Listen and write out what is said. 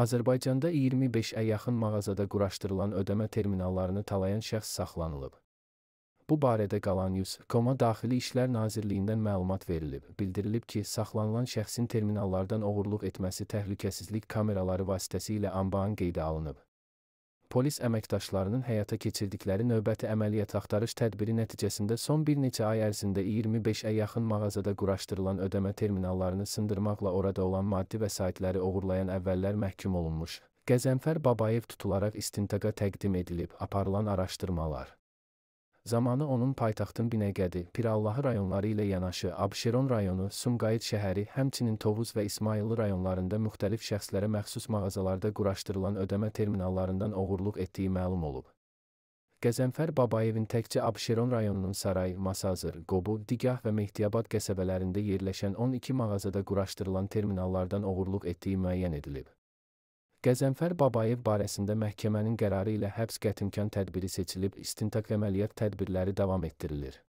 Azərbaycanda 25-ə yaxın mağazada quraşdırılan ödəmə terminallarını talayan şəxs saxlanılıb. Bu barədə Qalanyus Koma Daxili İşlər Nazirliyindən məlumat verilib. Bildirilib ki, saxlanılan şəxsin terminallardan oğurluq etməsi təhlükəsizlik kameraları vasitəsilə anbaan qeydə alınıb polis əməkdaşlarının həyata keçirdikləri növbəti əməliyyat axtarış tədbiri nəticəsində son bir neçə ay ərzində 25-ə yaxın mağazada quraşdırılan ödəmə terminallarını sındırmaqla orada olan maddi vəsaitləri oğurlayan əvvəllər məhkum olunmuş. Qəzənfər Babayev tutularaq istintaqa təqdim edilib, aparılan araşdırmalar zamanı onun paytaxtın Binəqədi, Pirallahı rayonları ilə yanaşı Abşeron rayonu, Sumqayıt şəhəri, həmçinin Tovuz və İsmayıllı rayonlarında müxtəlif şəxslərə məxsus mağazalarda quraşdırılan ödəmə terminallarından oğurluq etdiyi məlum olub. Qəzənfər Babayevin təkcə Abşeron rayonunun Saray, Masazır, Qobu, Digah və Mehdiyabad qəsəbələrində yerləşən 12 mağazada quraşdırılan terminallardan oğurluq etdiyi müəyyən edilib. Qəzənfər Babayev barəsində məhkəmənin qərarı ilə həbs qətimkan tədbiri seçilib, istintaq əməliyyat tədbirləri davam etdirilir.